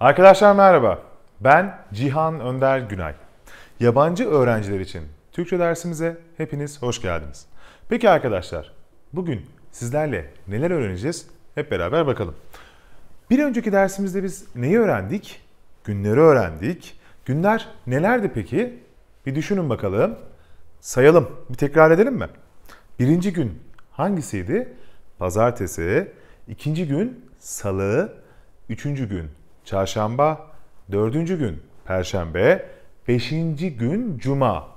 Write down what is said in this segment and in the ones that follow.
Arkadaşlar merhaba. Ben Cihan Önder Günay. Yabancı öğrenciler için Türkçe dersimize hepiniz hoş geldiniz. Peki arkadaşlar, bugün sizlerle neler öğreneceğiz? Hep beraber bakalım. Bir önceki dersimizde biz neyi öğrendik? Günleri öğrendik. Günler nelerdi peki? Bir düşünün bakalım. Sayalım. Bir tekrar edelim mi? Birinci gün hangisiydi? Pazartesi. İkinci gün salı. Üçüncü gün çarşamba, dördüncü gün perşembe, beşinci gün cuma.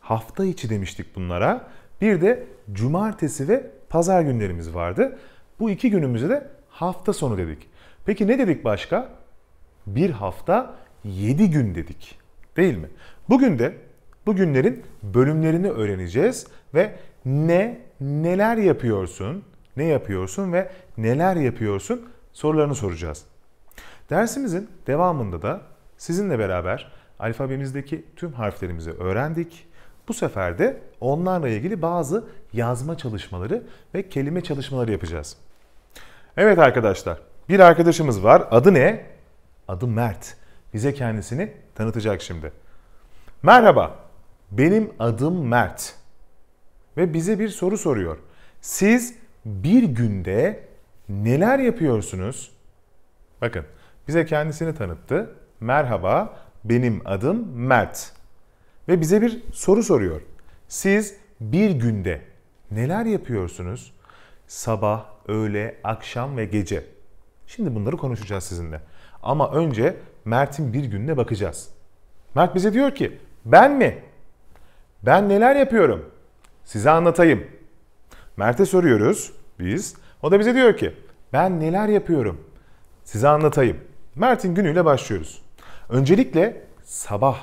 Hafta içi demiştik bunlara. Bir de cumartesi ve pazar günlerimiz vardı. Bu iki günümüzü de hafta sonu dedik. Peki ne dedik başka? Bir hafta yedi gün dedik. Değil mi? Bugün de bu günlerin bölümlerini öğreneceğiz ve ne, neler yapıyorsun, ne yapıyorsun ve neler yapıyorsun sorularını soracağız. Dersimizin devamında da sizinle beraber alfabemizdeki tüm harflerimizi öğrendik. Bu sefer de onlarla ilgili bazı yazma çalışmaları ve kelime çalışmaları yapacağız. Evet arkadaşlar, bir arkadaşımız var. Adı ne? Adı Mert. Bize kendisini tanıtacak şimdi. Merhaba, benim adım Mert. Ve bize bir soru soruyor. Siz bir günde neler yapıyorsunuz? Bakın, bize kendisini tanıttı. Merhaba, benim adım Mert. Ve bize bir soru soruyor. Siz bir günde neler yapıyorsunuz? Sabah, öğle, akşam ve gece. Şimdi bunları konuşacağız sizinle. Ama önce Mert'in bir gününe bakacağız. Mert bize diyor ki, ben mi? Ben neler yapıyorum? Size anlatayım. Mert'e soruyoruz biz. O da bize diyor ki, ben neler yapıyorum? Size anlatayım. Mert'in günüyle başlıyoruz. Öncelikle sabah.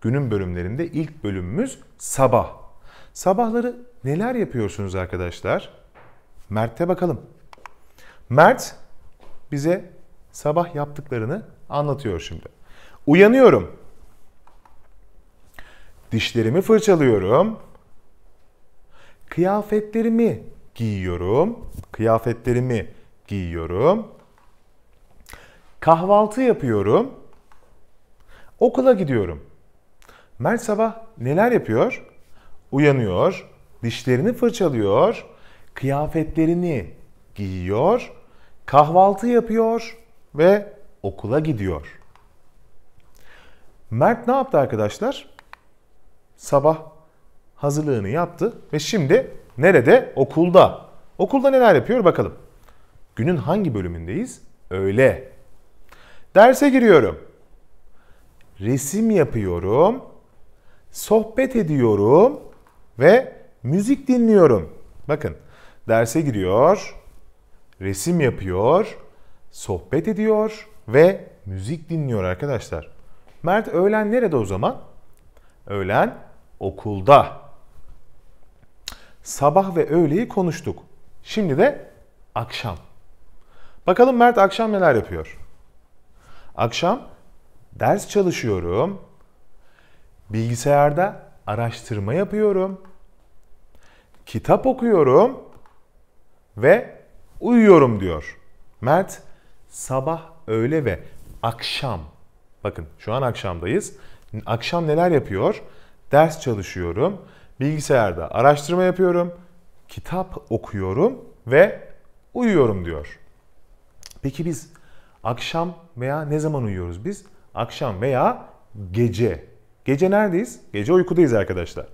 Günün bölümlerinde ilk bölümümüz sabah. Sabahları neler yapıyorsunuz arkadaşlar? Mert'e bakalım. Mert bize sabah yaptıklarını anlatıyor şimdi. Uyanıyorum. Dişlerimi fırçalıyorum. Kıyafetlerimi giyiyorum. Kıyafetlerimi giyiyorum. Kahvaltı yapıyorum. Okula gidiyorum. Mert sabah neler yapıyor? Uyanıyor, dişlerini fırçalıyor, kıyafetlerini giyiyor, kahvaltı yapıyor ve okula gidiyor. Mert ne yaptı arkadaşlar? Sabah hazırlığını yaptı ve şimdi nerede? Okulda. Okulda neler yapıyor bakalım. Günün hangi bölümündeyiz? Öğle. Derse giriyorum. Resim yapıyorum. Sohbet ediyorum ve müzik dinliyorum. Bakın, derse giriyor, resim yapıyor, sohbet ediyor ve müzik dinliyor arkadaşlar. Mert öğlen nerede o zaman? Öğlen okulda. Sabah ve öğleyi konuştuk. Şimdi de akşam. Bakalım Mert akşam neler yapıyor? Akşam ders çalışıyorum. Bilgisayarda araştırma yapıyorum. Kitap okuyorum ve uyuyorum diyor. Mert sabah, öğle ve akşam. Bakın şu an akşamdayız. Akşam neler yapıyor? Ders çalışıyorum. Bilgisayarda araştırma yapıyorum. Kitap okuyorum ve uyuyorum diyor. Peki biz Akşam veya ne zaman uyuyoruz biz? Akşam veya gece. Gece neredeyiz? Gece uykudayız arkadaşlar.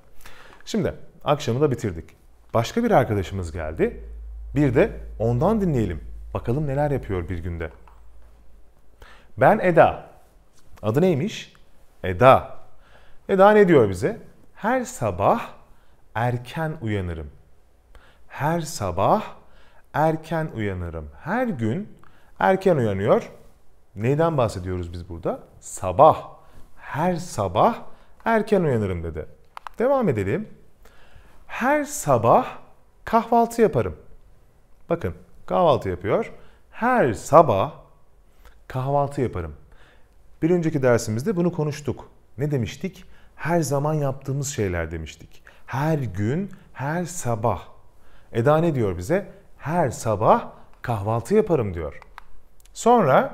Şimdi akşamı da bitirdik. Başka bir arkadaşımız geldi. Bir de ondan dinleyelim. Bakalım neler yapıyor bir günde. Ben Eda. Adı neymiş? Eda. Eda ne diyor bize? Her sabah erken uyanırım. Her sabah erken uyanırım. Her gün Erken uyanıyor. Neyden bahsediyoruz biz burada? Sabah. Her sabah erken uyanırım dedi. Devam edelim. Her sabah kahvaltı yaparım. Bakın kahvaltı yapıyor. Her sabah kahvaltı yaparım. Bir önceki dersimizde bunu konuştuk. Ne demiştik? Her zaman yaptığımız şeyler demiştik. Her gün, her sabah. Eda ne diyor bize? Her sabah kahvaltı yaparım diyor. Sonra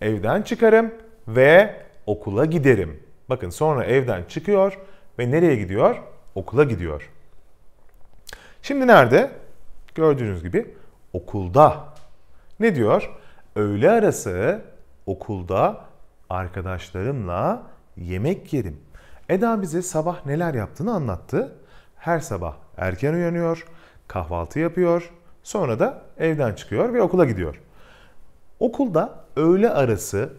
evden çıkarım ve okula giderim. Bakın sonra evden çıkıyor ve nereye gidiyor? Okula gidiyor. Şimdi nerede? Gördüğünüz gibi okulda. Ne diyor? Öğle arası okulda arkadaşlarımla yemek yerim. Eda bize sabah neler yaptığını anlattı. Her sabah erken uyanıyor, kahvaltı yapıyor, sonra da evden çıkıyor ve okula gidiyor. Okulda öğle arası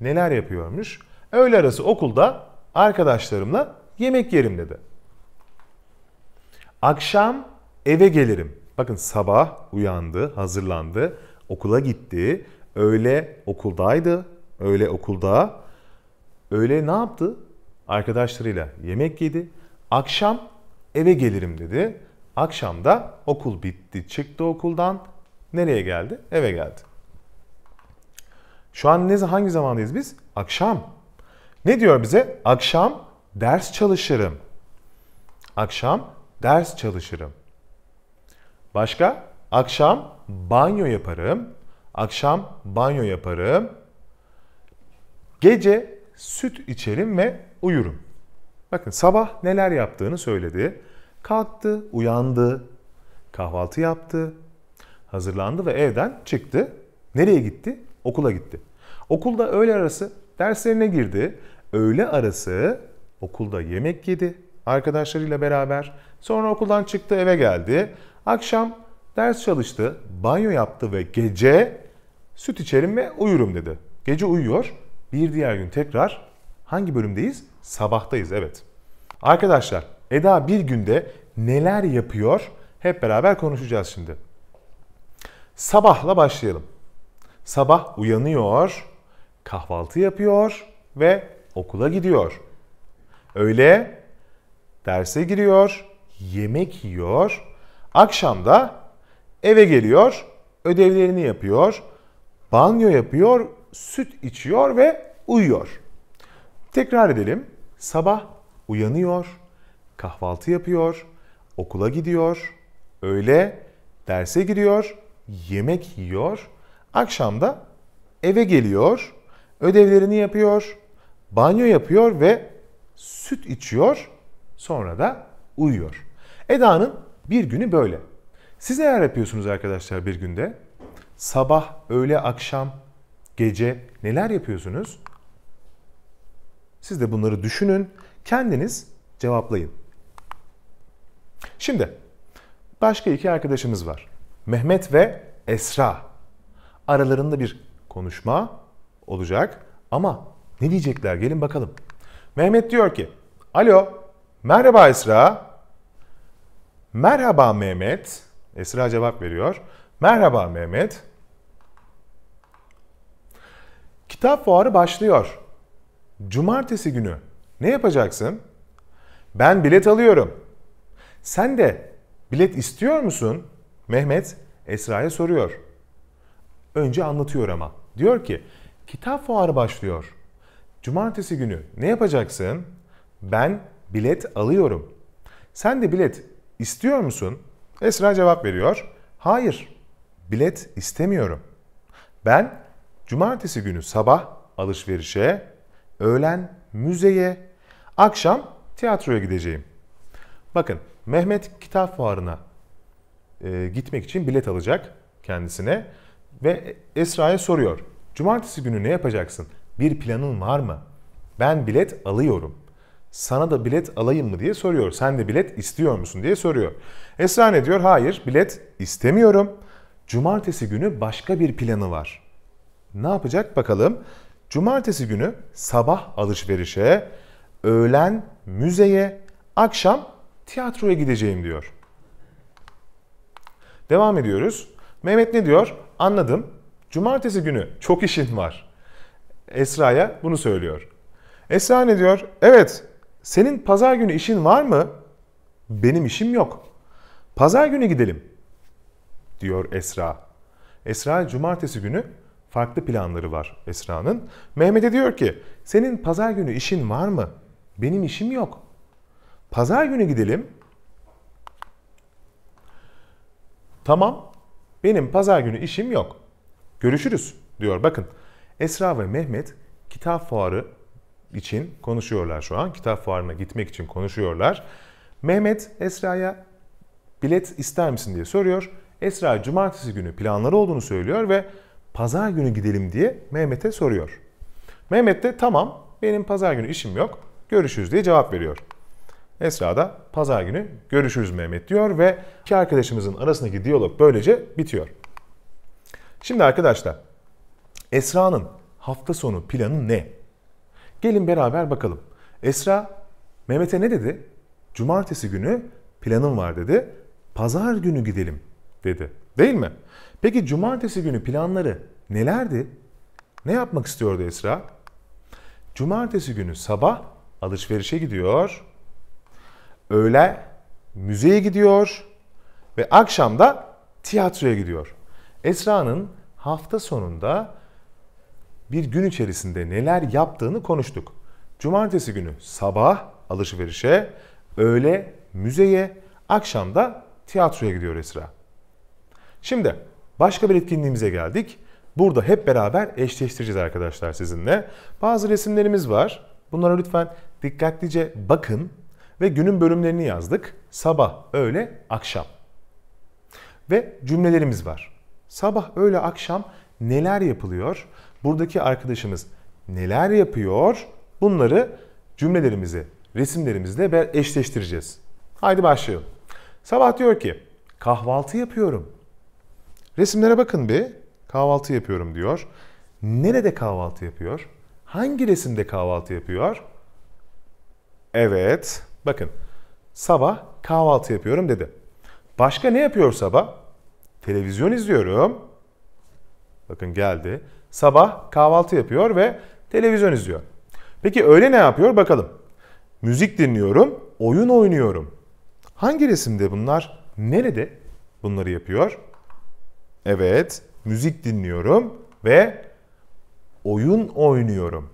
neler yapıyormuş? Öğle arası okulda arkadaşlarımla yemek yerim dedi. Akşam eve gelirim. Bakın sabah uyandı, hazırlandı, okula gitti. Öğle okuldaydı. Öğle okulda. Öğle ne yaptı? Arkadaşlarıyla yemek yedi. Akşam eve gelirim dedi. Akşam da okul bitti. Çıktı okuldan. Nereye geldi? Eve geldi. Şu an ne hangi zamandayız biz? Akşam. Ne diyor bize? Akşam ders çalışırım. Akşam ders çalışırım. Başka? Akşam banyo yaparım. Akşam banyo yaparım. Gece süt içerim ve uyurum. Bakın sabah neler yaptığını söyledi. Kalktı, uyandı, kahvaltı yaptı, hazırlandı ve evden çıktı. Nereye gitti? Okula gitti. Okulda öğle arası derslerine girdi. Öğle arası okulda yemek yedi arkadaşlarıyla beraber. Sonra okuldan çıktı eve geldi. Akşam ders çalıştı, banyo yaptı ve gece süt içerim ve uyurum dedi. Gece uyuyor. Bir diğer gün tekrar hangi bölümdeyiz? Sabahtayız evet. Arkadaşlar Eda bir günde neler yapıyor hep beraber konuşacağız şimdi. Sabahla başlayalım. Sabah uyanıyor, kahvaltı yapıyor ve okula gidiyor. Öğle derse giriyor, yemek yiyor. Akşam da eve geliyor, ödevlerini yapıyor, banyo yapıyor, süt içiyor ve uyuyor. Tekrar edelim. Sabah uyanıyor, kahvaltı yapıyor, okula gidiyor, öğle derse giriyor, yemek yiyor, Akşam da eve geliyor, ödevlerini yapıyor, banyo yapıyor ve süt içiyor, sonra da uyuyor. Eda'nın bir günü böyle. Siz eğer yapıyorsunuz arkadaşlar bir günde? Sabah, öğle, akşam, gece neler yapıyorsunuz? Siz de bunları düşünün, kendiniz cevaplayın. Şimdi başka iki arkadaşımız var. Mehmet ve Esra. Aralarında bir konuşma olacak ama ne diyecekler gelin bakalım. Mehmet diyor ki, alo, merhaba Esra. Merhaba Mehmet. Esra cevap veriyor. Merhaba Mehmet. Kitap fuarı başlıyor. Cumartesi günü ne yapacaksın? Ben bilet alıyorum. Sen de bilet istiyor musun? Mehmet Esra'ya soruyor önce anlatıyor ama. Diyor ki kitap fuarı başlıyor. Cumartesi günü ne yapacaksın? Ben bilet alıyorum. Sen de bilet istiyor musun? Esra cevap veriyor. Hayır, bilet istemiyorum. Ben cumartesi günü sabah alışverişe, öğlen müzeye, akşam tiyatroya gideceğim. Bakın Mehmet kitap fuarına e, gitmek için bilet alacak kendisine. Ve Esra'ya soruyor. Cumartesi günü ne yapacaksın? Bir planın var mı? Ben bilet alıyorum. Sana da bilet alayım mı diye soruyor. Sen de bilet istiyor musun diye soruyor. Esra ne diyor? Hayır bilet istemiyorum. Cumartesi günü başka bir planı var. Ne yapacak bakalım? Cumartesi günü sabah alışverişe, öğlen müzeye, akşam tiyatroya gideceğim diyor. Devam ediyoruz. Mehmet ne diyor? anladım. Cumartesi günü çok işin var. Esra'ya bunu söylüyor. Esra ne diyor? Evet, senin pazar günü işin var mı? Benim işim yok. Pazar günü gidelim, diyor Esra. Esra cumartesi günü farklı planları var Esra'nın. Mehmet'e diyor ki, senin pazar günü işin var mı? Benim işim yok. Pazar günü gidelim. Tamam, benim pazar günü işim yok. Görüşürüz diyor. Bakın Esra ve Mehmet kitap fuarı için konuşuyorlar şu an. Kitap fuarına gitmek için konuşuyorlar. Mehmet Esra'ya bilet ister misin diye soruyor. Esra cumartesi günü planları olduğunu söylüyor ve pazar günü gidelim diye Mehmet'e soruyor. Mehmet de tamam benim pazar günü işim yok görüşürüz diye cevap veriyor. Esra da pazar günü görüşürüz Mehmet diyor ve iki arkadaşımızın arasındaki diyalog böylece bitiyor. Şimdi arkadaşlar Esra'nın hafta sonu planı ne? Gelin beraber bakalım. Esra Mehmet'e ne dedi? Cumartesi günü planım var dedi. Pazar günü gidelim dedi. Değil mi? Peki cumartesi günü planları nelerdi? Ne yapmak istiyordu Esra? Cumartesi günü sabah alışverişe gidiyor öğle müzeye gidiyor ve akşam da tiyatroya gidiyor. Esra'nın hafta sonunda bir gün içerisinde neler yaptığını konuştuk. Cumartesi günü sabah alışverişe, öğle müzeye, akşam da tiyatroya gidiyor Esra. Şimdi başka bir etkinliğimize geldik. Burada hep beraber eşleştireceğiz arkadaşlar sizinle. Bazı resimlerimiz var. Bunlara lütfen dikkatlice bakın ve günün bölümlerini yazdık. Sabah, öğle, akşam. Ve cümlelerimiz var. Sabah, öğle, akşam neler yapılıyor? Buradaki arkadaşımız neler yapıyor? Bunları cümlelerimizi, resimlerimizle eşleştireceğiz. Haydi başlayalım. Sabah diyor ki kahvaltı yapıyorum. Resimlere bakın bir. Kahvaltı yapıyorum diyor. Nerede kahvaltı yapıyor? Hangi resimde kahvaltı yapıyor? Evet, Bakın sabah kahvaltı yapıyorum dedi. Başka ne yapıyor sabah? Televizyon izliyorum. Bakın geldi. Sabah kahvaltı yapıyor ve televizyon izliyor. Peki öğle ne yapıyor bakalım. Müzik dinliyorum, oyun oynuyorum. Hangi resimde bunlar? Nerede bunları yapıyor? Evet, müzik dinliyorum ve oyun oynuyorum.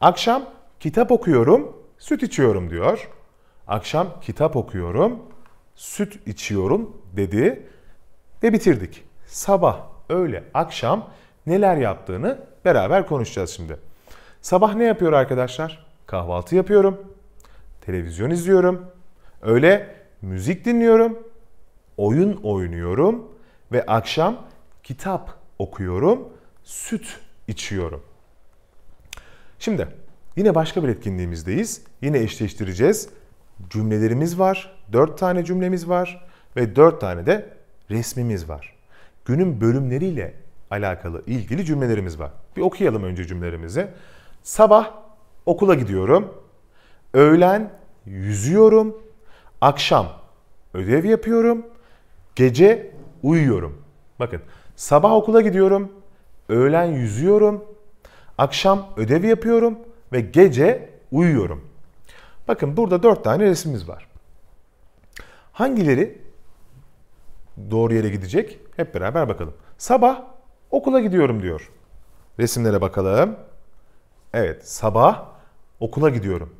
Akşam kitap okuyorum süt içiyorum diyor. Akşam kitap okuyorum, süt içiyorum dedi ve bitirdik. Sabah, öğle, akşam neler yaptığını beraber konuşacağız şimdi. Sabah ne yapıyor arkadaşlar? Kahvaltı yapıyorum, televizyon izliyorum, öğle müzik dinliyorum, oyun oynuyorum ve akşam kitap okuyorum, süt içiyorum. Şimdi Yine başka bir etkinliğimizdeyiz. Yine eşleştireceğiz. Cümlelerimiz var. 4 tane cümlemiz var ve 4 tane de resmimiz var. Günün bölümleriyle alakalı ilgili cümlelerimiz var. Bir okuyalım önce cümlelerimizi. Sabah okula gidiyorum. Öğlen yüzüyorum. Akşam ödev yapıyorum. Gece uyuyorum. Bakın sabah okula gidiyorum. Öğlen yüzüyorum. Akşam ödev yapıyorum ve gece uyuyorum. Bakın burada dört tane resmimiz var. Hangileri doğru yere gidecek? Hep beraber bakalım. Sabah okula gidiyorum diyor. Resimlere bakalım. Evet, sabah okula gidiyorum.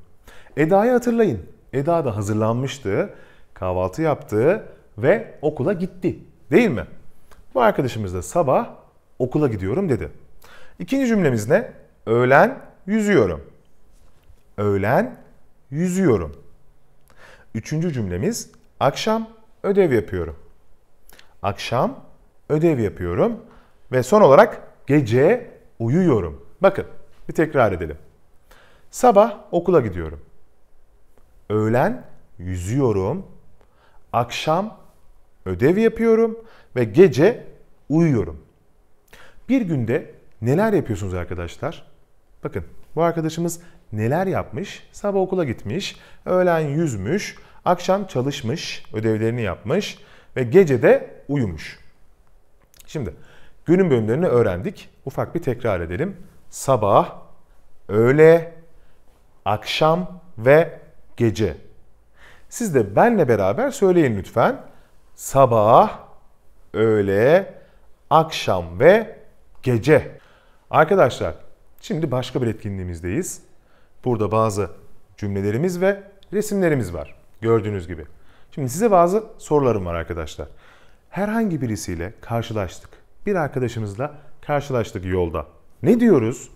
Eda'yı hatırlayın. Eda da hazırlanmıştı, kahvaltı yaptı ve okula gitti. Değil mi? Bu arkadaşımız da sabah okula gidiyorum dedi. İkinci cümlemiz ne? Öğlen yüzüyorum. Öğlen yüzüyorum. Üçüncü cümlemiz akşam ödev yapıyorum. Akşam ödev yapıyorum ve son olarak gece uyuyorum. Bakın bir tekrar edelim. Sabah okula gidiyorum. Öğlen yüzüyorum. Akşam ödev yapıyorum ve gece uyuyorum. Bir günde neler yapıyorsunuz arkadaşlar? Bakın bu arkadaşımız neler yapmış? Sabah okula gitmiş, öğlen yüzmüş, akşam çalışmış, ödevlerini yapmış ve gece de uyumuş. Şimdi günün bölümlerini öğrendik. Ufak bir tekrar edelim. Sabah, öğle, akşam ve gece. Siz de benle beraber söyleyin lütfen. Sabah, öğle, akşam ve gece. Arkadaşlar Şimdi başka bir etkinliğimizdeyiz. Burada bazı cümlelerimiz ve resimlerimiz var. Gördüğünüz gibi. Şimdi size bazı sorularım var arkadaşlar. Herhangi birisiyle karşılaştık. Bir arkadaşımızla karşılaştık yolda. Ne diyoruz?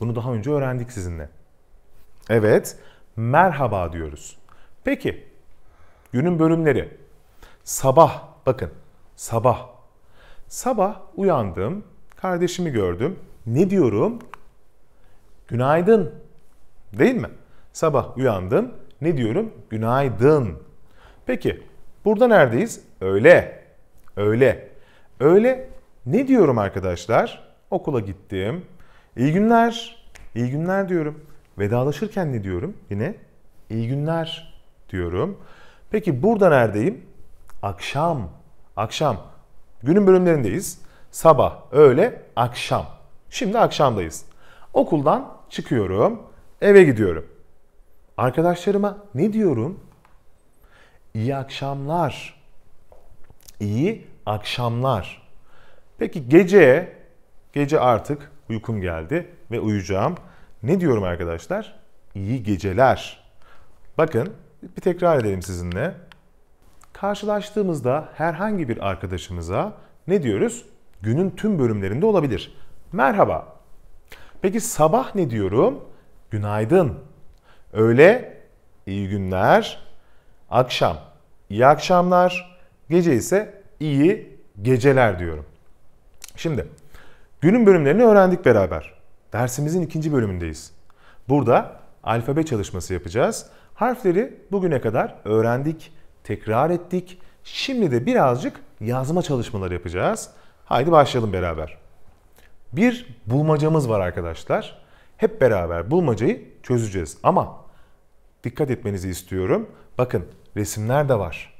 Bunu daha önce öğrendik sizinle. Evet, merhaba diyoruz. Peki, günün bölümleri. Sabah, bakın, sabah. Sabah uyandım, kardeşimi gördüm. Ne diyorum? Günaydın. Değil mi? Sabah uyandım. Ne diyorum? Günaydın. Peki burada neredeyiz? Öğle. Öğle. Öğle ne diyorum arkadaşlar? Okula gittim. İyi günler. İyi günler diyorum. Vedalaşırken ne diyorum? Yine iyi günler diyorum. Peki burada neredeyim? Akşam. Akşam. Günün bölümlerindeyiz. Sabah, öğle, akşam. Şimdi akşamdayız. Okuldan çıkıyorum, eve gidiyorum. Arkadaşlarıma ne diyorum? İyi akşamlar. İyi akşamlar. Peki gece, gece artık uykum geldi ve uyuyacağım. Ne diyorum arkadaşlar? İyi geceler. Bakın bir tekrar edelim sizinle. Karşılaştığımızda herhangi bir arkadaşımıza ne diyoruz? Günün tüm bölümlerinde olabilir. Merhaba, Peki sabah ne diyorum? Günaydın. Öğle iyi günler. Akşam iyi akşamlar. Gece ise iyi geceler diyorum. Şimdi günün bölümlerini öğrendik beraber. Dersimizin ikinci bölümündeyiz. Burada alfabe çalışması yapacağız. Harfleri bugüne kadar öğrendik, tekrar ettik. Şimdi de birazcık yazma çalışmaları yapacağız. Haydi başlayalım beraber. Bir bulmacamız var arkadaşlar. Hep beraber bulmacayı çözeceğiz ama dikkat etmenizi istiyorum. Bakın resimler de var.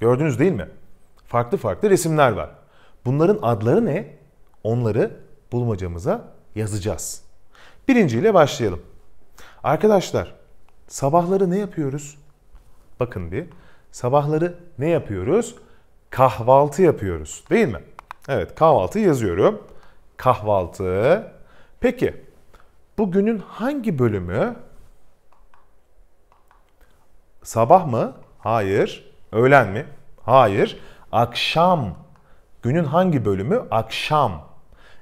Gördünüz değil mi? Farklı farklı resimler var. Bunların adları ne? Onları bulmacamıza yazacağız. Birinciyle başlayalım. Arkadaşlar sabahları ne yapıyoruz? Bakın bir. Sabahları ne yapıyoruz? Kahvaltı yapıyoruz değil mi? Evet kahvaltı yazıyorum kahvaltı. Peki bugünün hangi bölümü? Sabah mı? Hayır. Öğlen mi? Hayır. Akşam. Günün hangi bölümü? Akşam.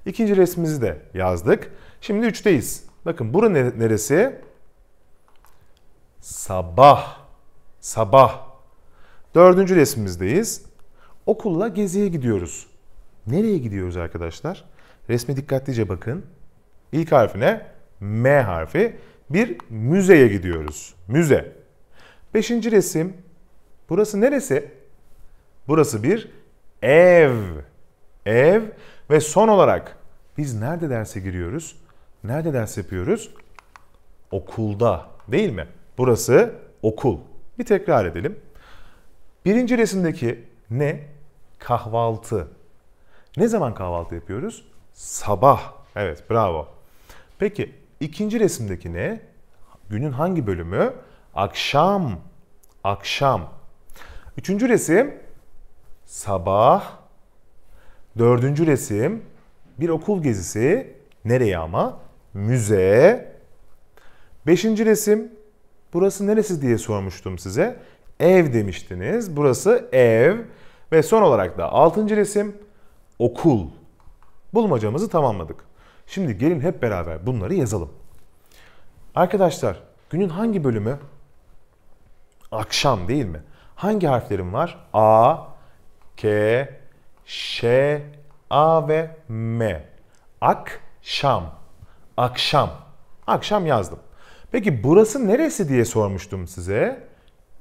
İkinci resmimizi de yazdık. Şimdi üçteyiz Bakın bura neresi? Sabah. Sabah. Dördüncü resmimizdeyiz. Okulla geziye gidiyoruz. Nereye gidiyoruz arkadaşlar? Resme dikkatlice bakın. İlk harfine M harfi. Bir müzeye gidiyoruz. Müze. Beşinci resim. Burası neresi? Burası bir ev. Ev ve son olarak biz nerede derse giriyoruz? Nerede ders yapıyoruz? Okulda değil mi? Burası okul. Bir tekrar edelim. Birinci resimdeki ne? Kahvaltı. Ne zaman kahvaltı yapıyoruz? Sabah. Evet bravo. Peki ikinci resimdeki ne? Günün hangi bölümü? Akşam. Akşam. Üçüncü resim sabah. Dördüncü resim bir okul gezisi. Nereye ama? Müze. Beşinci resim burası neresi diye sormuştum size. Ev demiştiniz. Burası ev. Ve son olarak da altıncı resim okul. Bulmacamızı tamamladık. Şimdi gelin hep beraber bunları yazalım. Arkadaşlar günün hangi bölümü? Akşam değil mi? Hangi harflerim var? A, K, Ş, A ve M. Akşam. Akşam. Akşam yazdım. Peki burası neresi diye sormuştum size.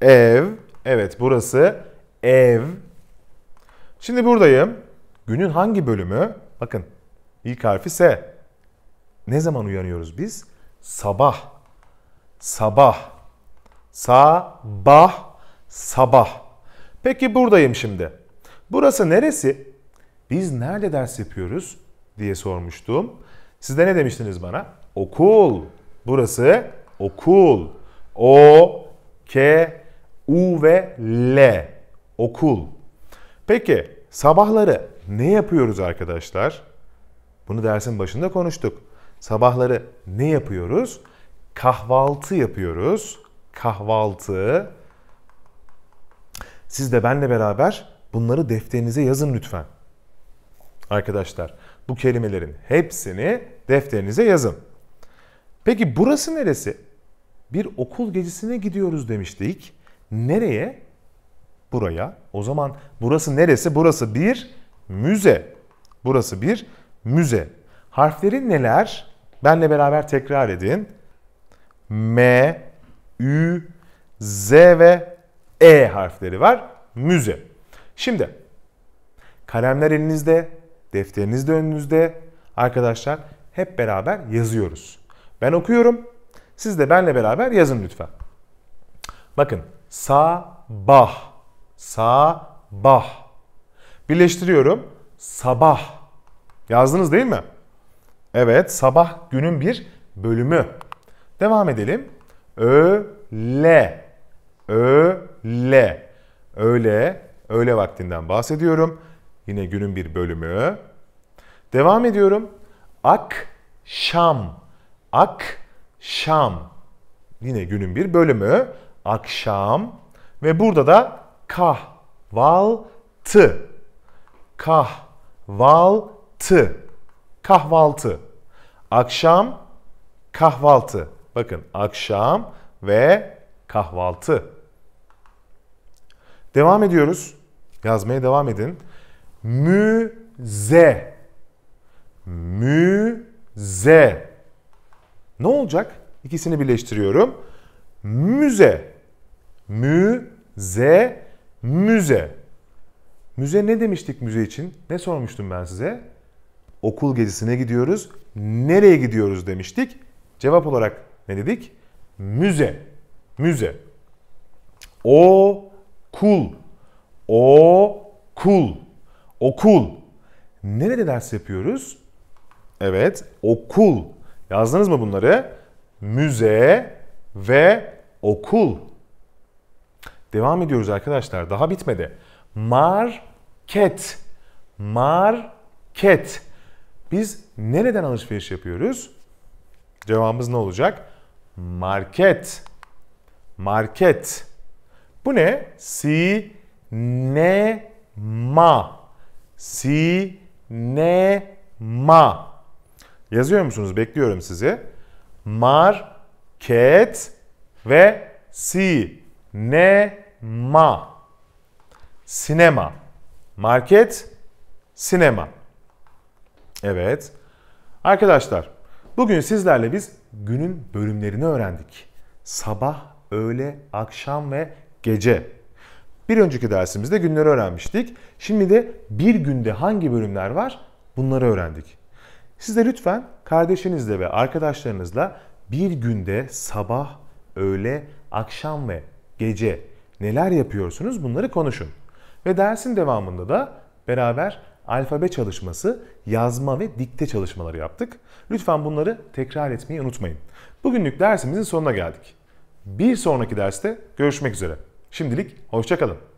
Ev. Evet burası ev. Şimdi buradayım. Günün hangi bölümü? Bakın ilk harfi S. Ne zaman uyanıyoruz biz? Sabah. Sabah. Sabah. Sabah. Peki buradayım şimdi. Burası neresi? Biz nerede ders yapıyoruz diye sormuştum. Siz de ne demiştiniz bana? Okul. Burası okul. O, K, U ve L. Okul. Peki sabahları ne yapıyoruz arkadaşlar? Bunu dersin başında konuştuk. Sabahları ne yapıyoruz? Kahvaltı yapıyoruz. Kahvaltı. Siz de benle beraber bunları defterinize yazın lütfen. Arkadaşlar bu kelimelerin hepsini defterinize yazın. Peki burası neresi? Bir okul gecesine gidiyoruz demiştik. Nereye? Buraya. O zaman burası neresi? Burası bir müze. Burası bir müze. Harfleri neler? Benle beraber tekrar edin. M, Ü, Z ve E harfleri var. Müze. Şimdi kalemler elinizde, defteriniz de önünüzde. Arkadaşlar hep beraber yazıyoruz. Ben okuyorum. Siz de benle beraber yazın lütfen. Bakın sabah sabah Birleştiriyorum. Sabah. Yazdınız değil mi? Evet, sabah günün bir bölümü. Devam edelim. Öle. Öle. Öle. Öğle vaktinden bahsediyorum. Yine günün bir bölümü. Devam ediyorum. Akşam. Akşam. Yine günün bir bölümü. Akşam. Ve burada da kahvaltı kahvaltı. Kahvaltı. Akşam kahvaltı. Bakın akşam ve kahvaltı. Devam ediyoruz. Yazmaya devam edin. Müze. Müze. Ne olacak? İkisini birleştiriyorum. Müze. Müze. Müze. Müze ne demiştik müze için? Ne sormuştum ben size? Okul gezisine gidiyoruz. Nereye gidiyoruz demiştik. Cevap olarak ne dedik? Müze. Müze. O kul. O kul. Okul. Nerede ders yapıyoruz? Evet, okul. Yazdınız mı bunları? Müze ve okul. Devam ediyoruz arkadaşlar. Daha bitmedi. Market. Market. Biz nereden alışveriş yapıyoruz? Cevabımız ne olacak? Market. Market. Bu ne? Sinema. Sinema. Yazıyor musunuz? Bekliyorum sizi. Market ve sinema sinema. Market, sinema. Evet. Arkadaşlar, bugün sizlerle biz günün bölümlerini öğrendik. Sabah, öğle, akşam ve gece. Bir önceki dersimizde günleri öğrenmiştik. Şimdi de bir günde hangi bölümler var? Bunları öğrendik. Siz de lütfen kardeşinizle ve arkadaşlarınızla bir günde sabah, öğle, akşam ve gece neler yapıyorsunuz bunları konuşun. Ve dersin devamında da beraber alfabe çalışması, yazma ve dikte çalışmaları yaptık. Lütfen bunları tekrar etmeyi unutmayın. Bugünlük dersimizin sonuna geldik. Bir sonraki derste görüşmek üzere. Şimdilik hoşçakalın.